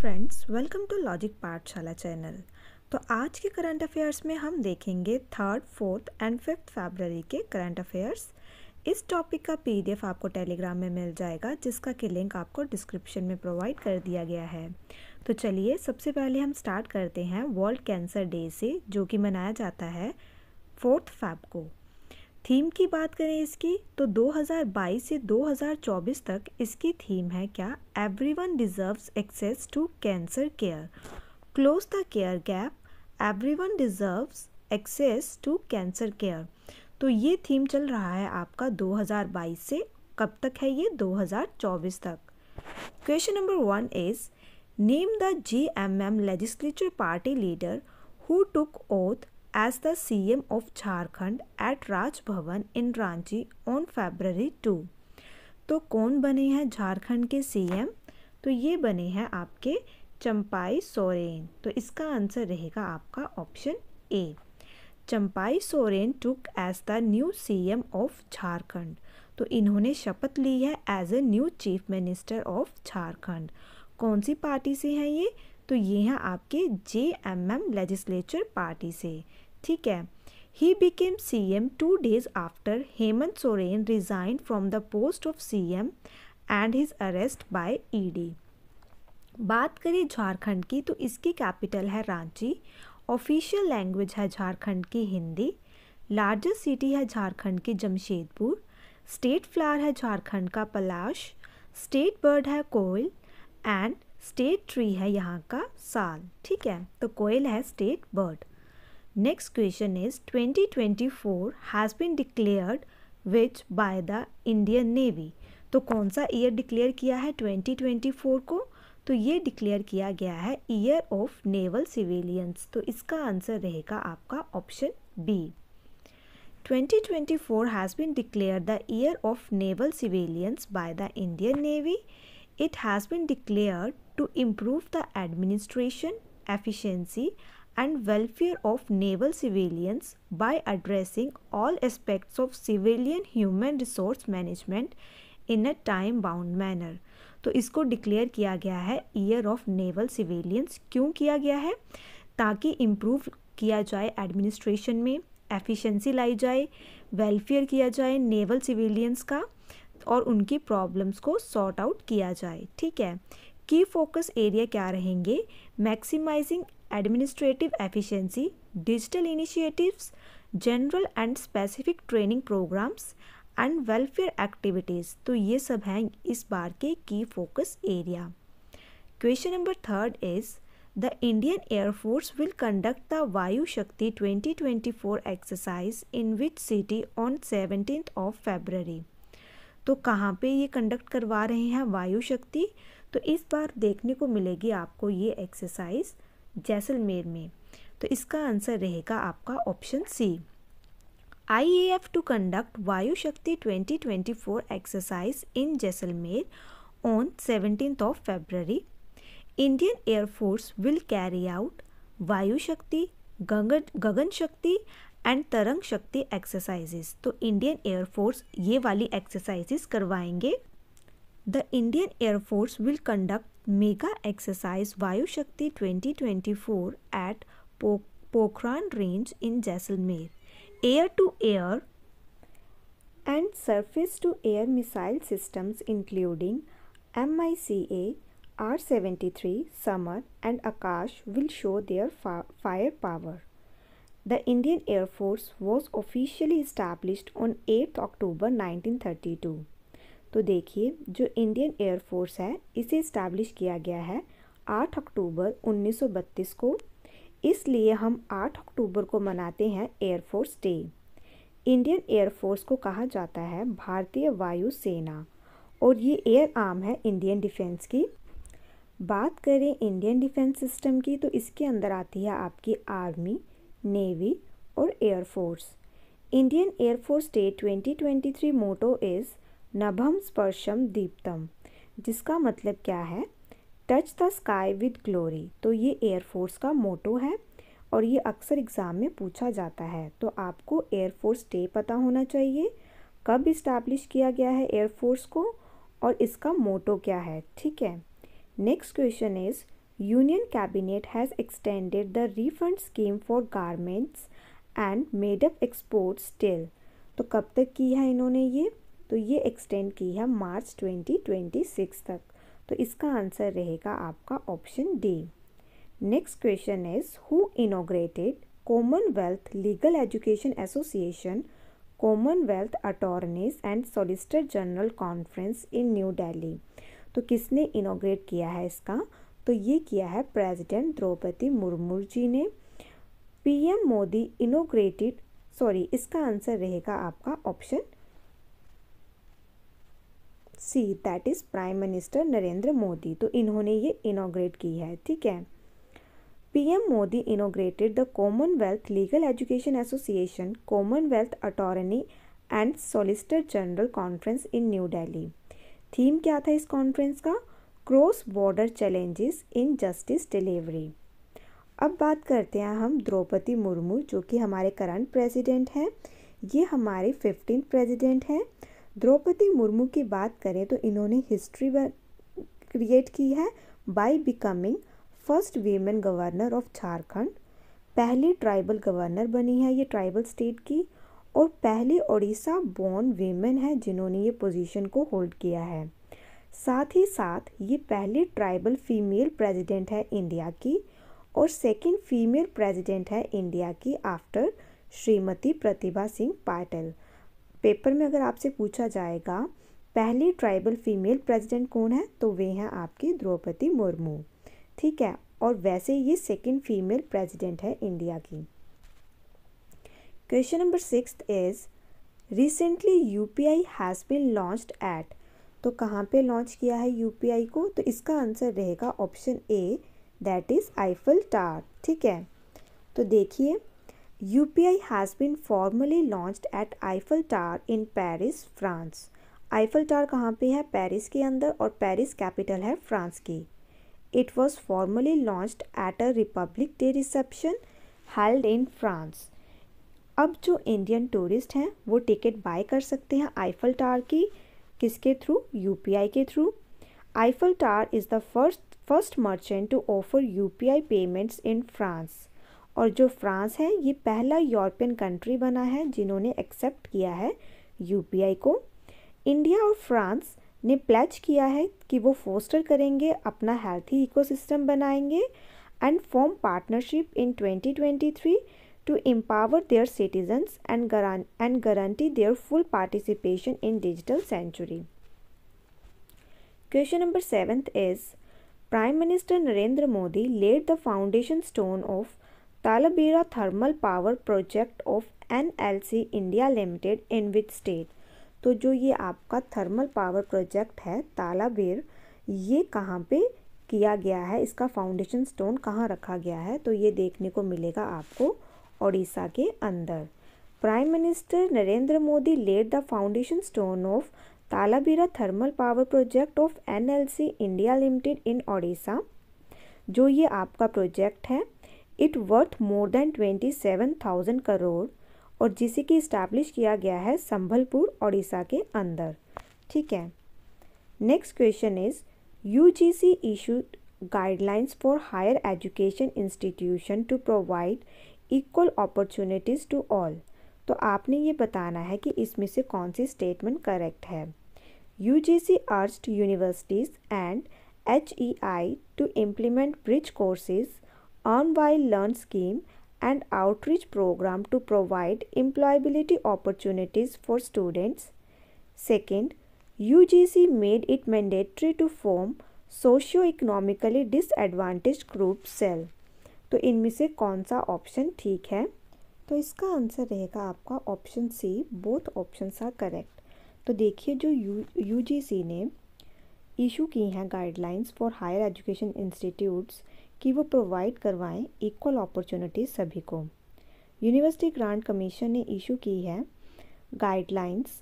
Friends welcome to logic Pathshala channel तो आज के करंट अफेयर्स में हम देखेंगे थर्ड फोर्थ एंड फिफ्थ फरवरी के करंट अफेयर्स इस टॉपिक का पीडीएफ आपको टेलीग्राम में मिल जाएगा जिसका कि लिंक आपको डिस्क्रिप्शन में प्रोवाइड कर दिया गया है तो चलिए सबसे पहले हम स्टार्ट करते हैं वर्ल्ड कैंसर डे से जो कि मनाया जाता है फोर्थ फैब को थीम की बात करें इसकी तो 2022 से 2024 तक इसकी थीम है क्या everyone deserves access to cancer care close the care gap everyone deserves access to cancer care तो ये थीम चल रहा है आपका 2022 से कब तक है ये 2024 तक question number one is name the G M M legislature party leader who took oath as the CM of Jharkhand at Raj Bhavan in Ranchi on February 2. तो कौन बने हैं झारखंड के एम तो ये बने हैं आपके चंपाई सोरेन तो इसका आंसर रहेगा आपका option A Champai Soren took as the new CM of Jharkhand तो इन्होंने शपथ ली है as a new chief minister of Jharkhand कौन सी पार्टी से हैं ये तो ये हैं आपके J M M legislature party से ठीक है he became C M two days after Hemant Soren resign from the post of C M and his arrest by ED बात करें झारखंड की तो इसकी कैपिटल है रांची ऑफिशियल लैंग्वेज है झारखंड की हिंदी लार्जेस्ट सिटी है झारखंड की जमशेदपुर स्टेट फ्लावर है झारखंड का पलाश स्टेट बर्ड है कोयल एंड स्टेट ट्री है यहाँ का साल ठीक है तो कोयल है state bird next question is 2024 has been declared which by the Indian Navy तो कौन सा ईयर डिक्लेयर किया है 2024 को तो ये डिक्लेयर किया गया है ईयर ऑफ नेवल सिविलियंस तो इसका आंसर रहेगा आपका option B 2024 has been declare the year of naval civilians by the Indian Navy it has been declared to improve the administration, efficiency and welfare of naval civilians by addressing all aspects of civilian human resource management in a time bound manner तो इसको declare किया गया है year of naval civilians क्यों किया गया है ताकि इम्प्रूव किया जाए एडमिनिस्ट्रेशन में एफिशिएंसी लाई जाए वेलफेयर किया जाए नेवल सिविलियंस का और उनकी प्रॉब्लम्स को सॉर्ट आउट किया जाए ठीक है की फोकस एरिया क्या रहेंगे maximising administrative efficiency digital initiatives general and specific training programmes and welfare activities तो ये सब हैं इस बार के की focus area question number third is Indian Air Force will conduct the Vayu Shakti twenty twenty 2024 exercise in which city on seventeen of February तो कहाँ पे ये कंडक्ट करवा रहे हैं वायु शक्ति तो इस बार देखने को मिलेगी आपको ये एक्सरसाइज जैसलमेर में तो इसका आंसर रहेगा आपका option C I A F to conduct Vayu Shakti 2024 exercise in Jaisalmer on seventeen of February Indian Air Force will carry out Vayu Shakti गगन शक्ति एंड तरंग शक्ति एक्सरसाइजेस तो इंडियन एयरफोर्स ये वाली एक्सरसाइजेस करवाएंगे the Indian Air Force will conduct mega exercise Vayu Shakti 2024 at Pokhran range in Jaisalmer air to air and surface to air missile systems including M I C A R seventy three Samar and Akash will show their fire power The Indian Air Force was officially established on 8th October 1932. तो देखिए जो Indian air force है इसे establish किया गया है 8 अक्टूबर 1932 को इसलिए हम 8 अक्टूबर को मनाते हैं एयरफोर्स डे इंडियन एयरफोर्स को कहा जाता है भारतीय वायु सेना और ये एयर आर्म है इंडियन डिफेंस की बात करें इंडियन डिफेंस सिस्टम की तो इसके अंदर आती है आपकी आर्मी नेवी और Air Force Indian Air Force Day 2023 motto is नभम स्पर्शम दीप्तम जिसका मतलब क्या है touch the sky with glory तो ये एयरफोर्स का मोटो है और ये अक्सर एग्ज़ाम में पूछा जाता है तो आपको एयरफोर्स डे पता होना चाहिए कब इस्टेब्लिश किया गया है एयरफोर्स को और इसका मोटो क्या है ठीक है next question is Union Cabinet has extended the refund scheme for garments and made up exports till तो कब तक की है इन्होंने ये तो ये एक्सटेंड की है मार्च 2026 तक तो इसका आंसर रहेगा आपका option D next question is who inaugurated Commonwealth legal education association Commonwealth attorneys and solicitor general conference in New Delhi तो किसने इनोग्रेट किया है इसका तो ये किया है प्रेसिडेंट द्रौपदी मुर्मू जी ने पीएम मोदी इनोग्रेटेड सॉरी इसका आंसर रहेगा आपका option C that is prime minister Narendra Modi तो इन्होंने ये इनोग्रेट की है ठीक है PM Modi inaugurated the Commonwealth legal education association Commonwealth attorney and solicitor general conference in New Delhi theme क्या था इस कॉन्फ्रेंस का cross border challenges in justice delivery अब बात करते हैं हम द्रौपदी मुर्मू जो कि हमारे करंट प्रेसिडेंट हैं ये हमारे फिफ्टीन प्रेसिडेंट हैं द्रौपदी मुर्मू की बात करें तो इन्होंने हिस्ट्री क्रिएट की है by becoming first women governor of Jharkhand पहली ट्राइबल गवर्नर बनी है ये ट्राइबल स्टेट की और पहली ओडिशा बॉर्न वीमेन है जिन्होंने ये पोजीशन को होल्ड किया है साथ ही साथ ये पहली ट्राइबल फीमेल प्रेसिडेंट है इंडिया की और सेकंड फीमेल प्रेसिडेंट है इंडिया की आफ्टर श्रीमती प्रतिभा सिंह पाटिल पेपर में अगर आपसे पूछा जाएगा पहली ट्राइबल फीमेल प्रेसिडेंट कौन है तो वे हैं आपकी द्रौपदी मुर्मू ठीक है और वैसे ये सेकंड फीमेल प्रेसिडेंट है इंडिया की question number six is recently U P I has been launched at तो कहाँ पे लॉन्च किया है यूपीआई को तो इसका आंसर रहेगा option A that is Eiffel Tower ठीक है तो देखिए I has been formally launch at Eiffel Tower in Paris France Eiffel Tower कहाँ पे है पेरिस के अंदर और पेरिस कैपिटल है फ्रांस की it was formally launched at a Republic Day reception held in France अब जो इंडियन टूरिस्ट हैं वो टिकट बाय कर सकते हैं आईफल टार की किसके थ्रू यूपीआई के through Eiffel Tower is the first first merchant to offer UPI payments in France और जो फ्रांस है ये पहला यूरोपियन कंट्री बना है जिन्होंने एक्सेप्ट किया है यूपीआई को इंडिया और फ्रांस ने प्लेज किया है कि वो फोस्टर करेंगे अपना हेल्थी इकोसिस्टम बनाएंगे and form partnership in 2023 to empower their citizens and, and guarantee their full participation in digital century. Question number 7th is Prime Minister Narendra Modi laid the foundation stone of Talabira Thermal Power Project of NLC India Limited in which state? तो जो ये आपका thermal power project है तालाबेर ये कहाँ पे किया गया है इसका फाउंडेशन स्टोन कहाँ रखा गया है तो ये देखने को मिलेगा आपको ओडिशा के अंदर prime minister Narendra Modi laid the foundation stone of Talabira thermal power project of NLC India limited in Odisha जो ये आपका प्रोजेक्ट है it worth more than twenty seven thousand crore और जिसे कि इस्टेब्लिश किया गया है संभलपुर ओडिशा के अंदर ठीक है next question is U G C issue guidelines for higher education institution to provide equal opportunities to all तो आपने ये बताना है कि इसमें से कौन सी स्टेटमेंट करेक्ट है U G C urged universities and H E I to implement bridge courses on while learn scheme and outreach programme to provide employability opportunities for students second U G C made it mandatory to form socio economically disadvantage group self तो इनमें से कौन सा option ठीक है तो इसका answer रहेगा आपका option C both option are correct तो देखिए जो यू यू ने इशू की हैं guidelines for higher education institutes कि वो प्रोवाइड करवाएं इक्वल अपॉर्चुनिटी सभी को यूनिवर्सिटी ग्रांट कमीशन ने इशू की है guidelines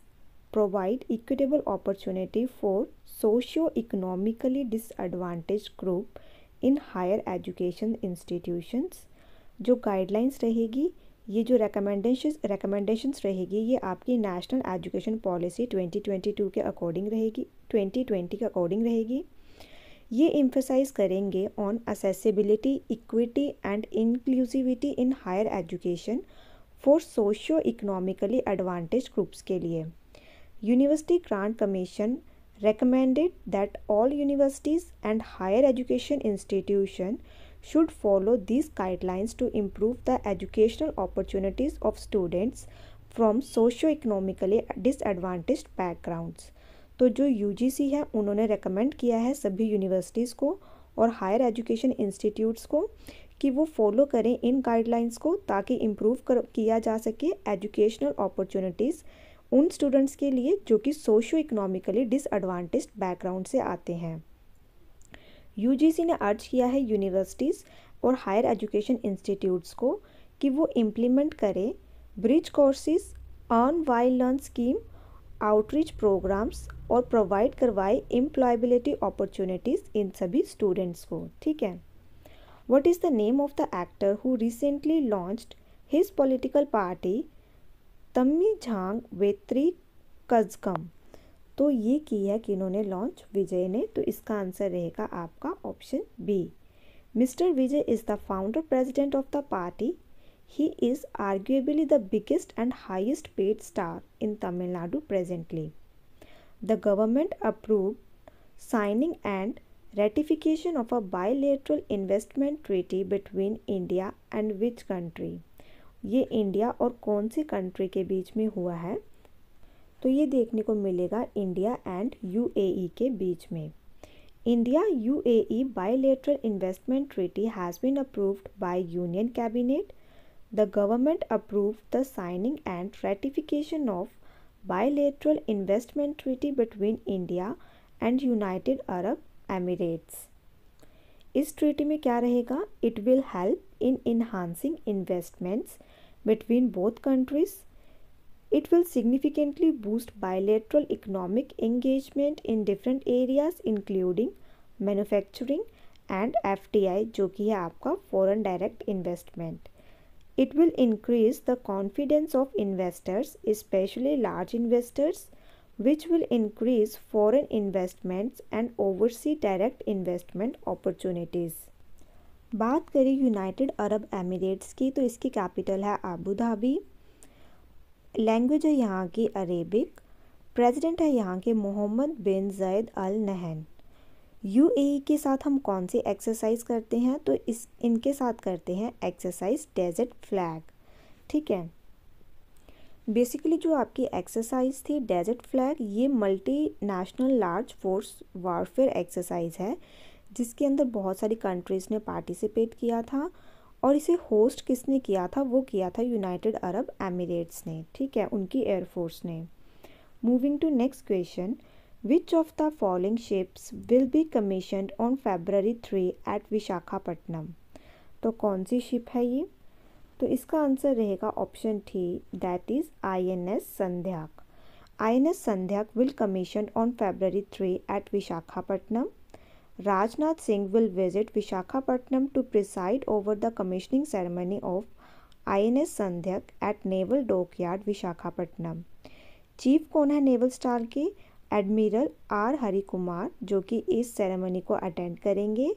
provide equitable opportunity for socio economically disadvantage group in higher education institutions जो गाइडलाइंस रहेगी ये जो रिकमेंडेशन रिकमेंडेशंस रहेगी ये आपकी नेशनल एजुकेशन पॉलिसी 2022 के अकॉर्डिंग रहेगी 2020 के अकॉर्डिंग रहेगी ये इम्फेसाइज करेंगे on accessibility equity and inclusivity in higher education for socio economically advantage groups के लिए university grant commission recommended that all universities and higher education institution should follow these guidelines to improve the educational opportunities of students from socio economically disadvantage backgrounds तो जो you है उन्होंने recommend किया है सभी universities को और हायर एजुकेशन इंस्टीट्यूट्स को कि वो फॉलो करें इन गाइडलाइंस को ताकि इम्प्रूव किया जा सके एजुकेशनल अपॉर्चुनिटीज़ उन स्टूडेंट्स के लिए जो कि सोशो इकोनॉमिकली डिसएडवांटेज बैकग्राउंड से आते हैं यूजीसी ने अर्ज किया है यूनिवर्सिटीज़ और हायर एजुकेशन इंस्टीट्यूट्स को कि वो इम्प्लीमेंट करें bridge courses earn while learn scheme outreach programmes और प्रोवाइड करवाए एम्प्लॉयबिलिटी अपॉर्चुनिटीज़ इन सभी स्टूडेंट्स को ठीक है what is the name of the actor who recently launch his political party Tamilaga Vettri Kazhagam तो ये की है कि इन्होंने लॉन्च विजय ने तो इसका आंसर रहेगा आपका option B mister Vijay is the founder president of the party he is arguably the biggest and highest paid star in Tamil Nadu presently the government approve signing and ratification of a bilateral investment treaty between India and which country ये India और कौन सी country के बीच में हुआ है तो ये देखने को मिलेगा इंडिया एंड यूएई के बीच में India UAE bilateral investment treaty has been approved by union cabinet the government approve the signing and ratification of bilateral investment treaty between India and United Arab Emirates इस treaty में क्या रहेगा it will help in enhancing investments between both countries. It will significantly boost bilateral economic engagement in different areas including manufacturing and FDI जो foreign direct investment. It will increase the confidence of investors, especially large investors, which will increase foreign investments and overseas direct investment opportunities. बात करें United Arab Emirates की तो इसकी capital है Abu Dhabi language है यहाँ की अरेबिक प्रेसिडेंट है यहाँ के Mohammed bin Zayed Al Nahyan UAE के साथ हम कौन सी एक्सरसाइज करते हैं तो इस इनके साथ करते हैं एक्सरसाइज डेजर्ट फ्लैग ठीक है बेसिकली जो आपकी एक्सरसाइज थी डेजर्ट फ्लैग ये multi national large force warfare exercise है जिसके अंदर बहुत सारी कंट्रीज़ ने पार्टिसिपेट किया था और इसे होस्ट किसने किया था वो किया था यूनाइटेड अरब एमिरेट्स ने ठीक है उनकी एयरफोर्स ने moving to next question which of the following ships will be commission on February three at Visakhapatnam तो कौन सी शिप है ये तो इसका आंसर रहेगा option D that is I N S Sandhayak I N S Sandhayak will commission on February three at Visakhapatnam Rajnath Singh will visit Vishakhapatnam to preside over the commissioning ceremony of INS Sandhyak at Naval Dockyard Vishakhapatnam. Chief कौन है naval star के admiral R Hari Kumar जो कि इस ceremony को attend करेंगे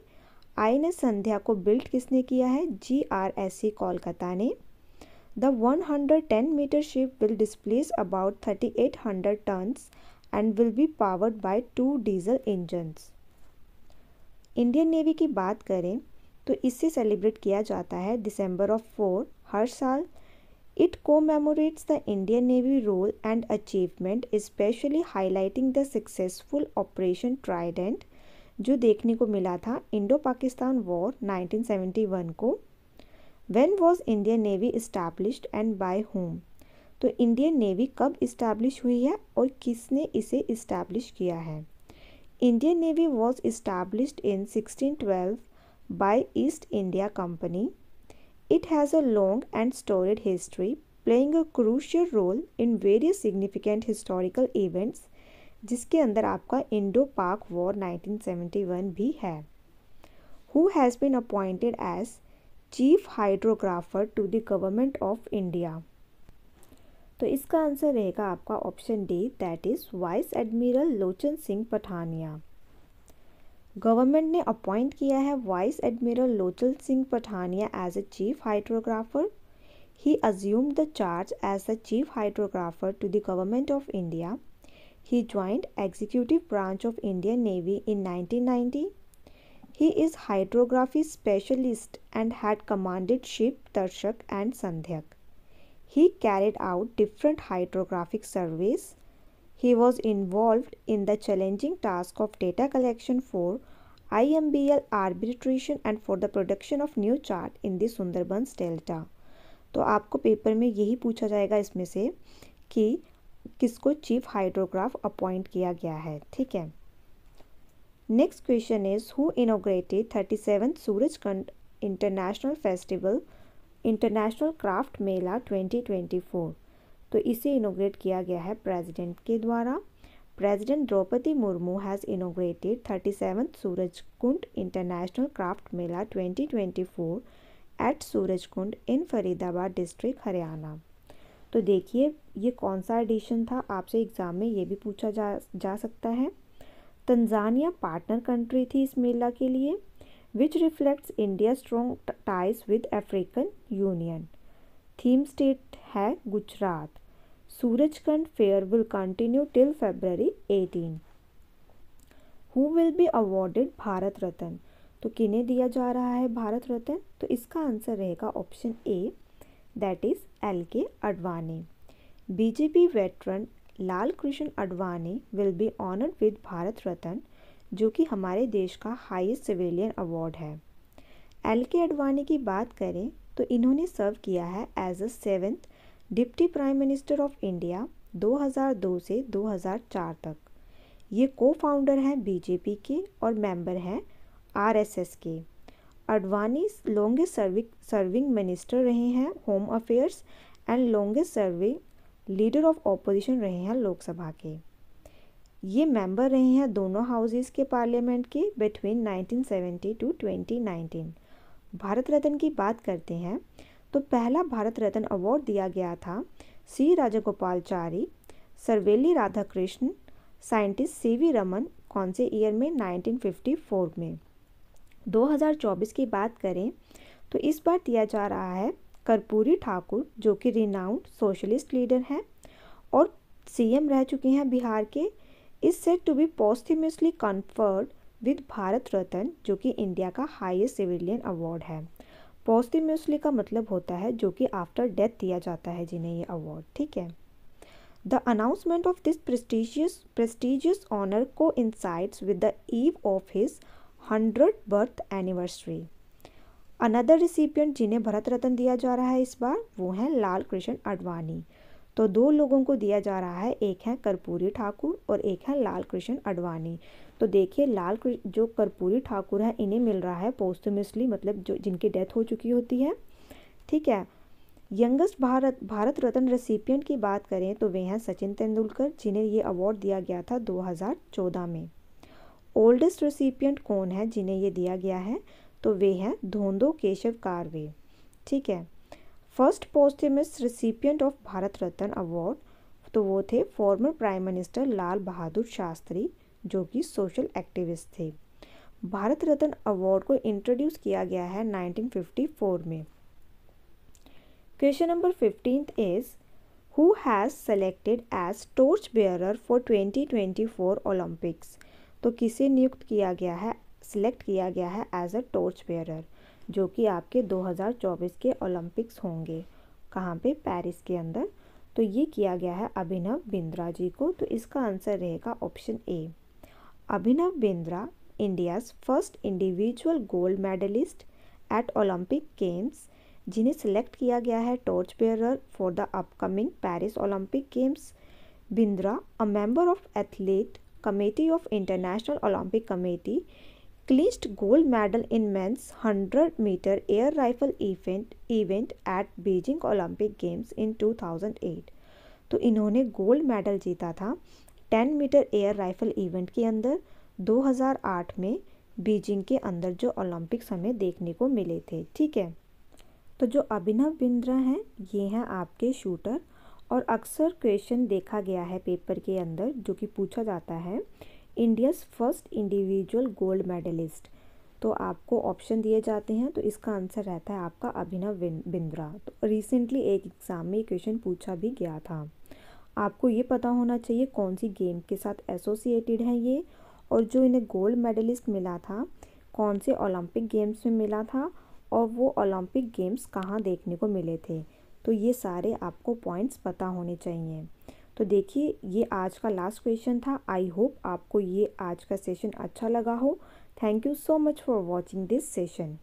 आई ने संध्या को बिल्ड किसने किया है G R S C Kolkata ने the 110 metre ship will displace about 3800 tons and will be powered by two diesel engines Indian navy की बात करें तो इससे सेलिब्रेट किया जाता है दिसंबर ऑफ फोर हर साल it commemorates the Indian navy role and achievement specially highlighting the successful operation trident जो देखने को मिला था इंडो पाकिस्तान वॉर 1971 को when was Indian navy established and by whom तो इंडियन नेवी कब इस्टेब्लिश हुई है और किसने इसे इस्टेब्लिश किया है Indian Navy was established in 1612 by East India Company. It has a long and storied history, playing a crucial role in various significant historical events जिसके अंदर आपका Indo-Pak War 1971 भी है has been appointed as Chief Hydrographer to the Government of India? तो इसका answer रहेगा आपका option D that is vice admiral Lochan Singh Pathania government ने अपॉइंट किया है vice admiral Lochan Singh Pathania as a chief hydrographer he assume the charge as a chief hydrographer to the government of India he joined executive branch of Indian navy in nineteen 1990 he is hydrography specialist and had commanded ship Darshak and Sandhayak He carried out different hydrographic surveys. He was involved in the challenging task of data collection for IMBL arbitration and for the production of new chart in the Sundarbans Delta. to aapko paper mein yahi pucha jayega isme se ki किसको chief hydrograph appoint किया गया है ठीक है next question is who inaugurated thirty seven Surajkund international festival international craft mela 2024 तो इसे इनोग्रेट किया गया है प्रेसिडेंट के द्वारा president Droupadi Murmu has inaugurated thirty seven Kund international craft mela 2024 at Surajkund in Faridabad district Haryana तो देखिए ये कौन सा एडिशन था आपसे एग्ज़ाम में ये भी पूछा जा जा सकता है तंजानिया पार्टनर कंट्री थी इस मेला के लिए which reflects India strong ties with African union theme state है Gujarat Suraj Surajkund fair will continue till February eighteen who will be awarded Bharat Ratna तो किन्हें दिया जा रहा है भारत रत्न तो इसका आंसर रहेगा option A that is L K Advani BJP veteran Lal Krishna Advani will be honoured with Bharat Ratna जो कि हमारे देश का हाईएस्ट सिविलियन अवार्ड है एल के अडवाणी की बात करें तो इन्होंने सर्व किया है as a seventh deputy prime minister of India 2002 से 2004 तक ये को फाउंडर हैं बीजेपी के और मेंबर हैं आरएसएस के Advani longest serving serving minister रहे हैं home affairs and longest serving leader of opposition रहे हैं लोकसभा के ये मेंबर रहे हैं दोनों हाउसेस के पार्लियामेंट के बिटवीन 1970 टू 2019 भारत रत्न की बात करते हैं तो पहला भारत रत्न अवार्ड दिया गया था C Rajagopalachari Sarvepalli Radhakrishna scientist C V Raman कौन से ईयर में 1954 में 2024 की बात करें तो इस बार दिया जा रहा है कर्पूरी ठाकुर जो कि रिनाउंड सोशलिस्ट लीडर हैं और सीएम रह चुके हैं बिहार के is set to be posthumously conferred with Bharat Ratna जो कि इंडिया का हाईएस्ट सिविलियन अवार्ड है पॉस्टिम्यूसली का मतलब होता है जो कि आफ्टर डेथ दिया जाता है जिन्हें ये अवार्ड ठीक है the announcement of this prestigious honour को coincides with the eve of his hundred birth anniversary another recipient जिन्हें भरत रत्न दिया जा रहा है इस बार वो हैं लाल कृष्ण अडवाणी तो दो लोगों को दिया जा रहा है एक है कर्पूरी ठाकुर और एक है लाल कृष्ण अडवाणी तो देखिए लाल जो कर्पूरी ठाकुर है इन्हें मिल रहा है पोस्टमसली मतलब जो जिनकी डेथ हो चुकी होती है ठीक है यंगेस्ट भारत भारत रत्न रेसिपियंट की बात करें तो वे हैं सचिन तेंदुलकर जिन्हें ये अवार्ड दिया गया था 2014 में ओल्डेस्ट रेसिपियंट कौन है जिन्हें ये दिया गया है तो वे हैं धोंदो केशव कारवे ठीक है first posthumous recipient of Bharat Ratna award तो वो थे former prime minister Lal Bahadur Shastri जो कि सोशल एक्टिविस्ट थे भारत रत्न अवार्ड को इंट्रोड्यूस किया गया है 1954 में question number fifteen is who has selected as torch bearer for 2024 Olympics तो किसे नियुक्त किया गया है सिलेक्ट किया गया है एज अ टोर्च बेयरर जो कि आपके 2024 के ओलंपिक्स होंगे कहाँ पे पेरिस के अंदर तो ये किया गया है अभिनव बिंद्रा जी को तो इसका आंसर रहेगा option A Abhinav Bindra India's first individual gold medallist at Olympic games जिन्हें सिलेक्ट किया गया है torch bearer for the upcoming Paris Olympic games Bindra a member of athlete committee of international Olympic committee clinched gold medal in men's 100 meter air rifle event event at Beijing Olympic Games in 2008 तो इन्होंने gold medal जीता था 10 metre air rifle event के अंदर 2008 में Beijing के अंदर जो ओलंपिक्स हमें देखने को मिले थे ठीक है तो जो अभिनव बिंद्रा हैं ये हैं आपके शूटर और अक्सर क्वेश्चन देखा गया है पेपर के अंदर जो कि पूछा जाता है India's first individual gold medallist तो आपको ऑप्शन दिए जाते हैं तो इसका आंसर रहता है आपका अभिनव बिंद्रा तो रिसेंटली एक एग्ज़ाम में क्वेश्चन पूछा भी गया था आपको ये पता होना चाहिए कौन सी गेम के साथ एसोसिएटेड है ये और जो इन्हें गोल्ड मेडलिस्ट मिला था कौन से ओलंपिक गेम्स में मिला था और वो ओलंपिक गेम्स कहाँ देखने को मिले थे तो ये सारे आपको पॉइंट्स पता होने चाहिए तो देखिए ये आज का लास्ट क्वेश्चन था आई होप आपको ये आज का सेशन अच्छा लगा हो thank you so much for watching this session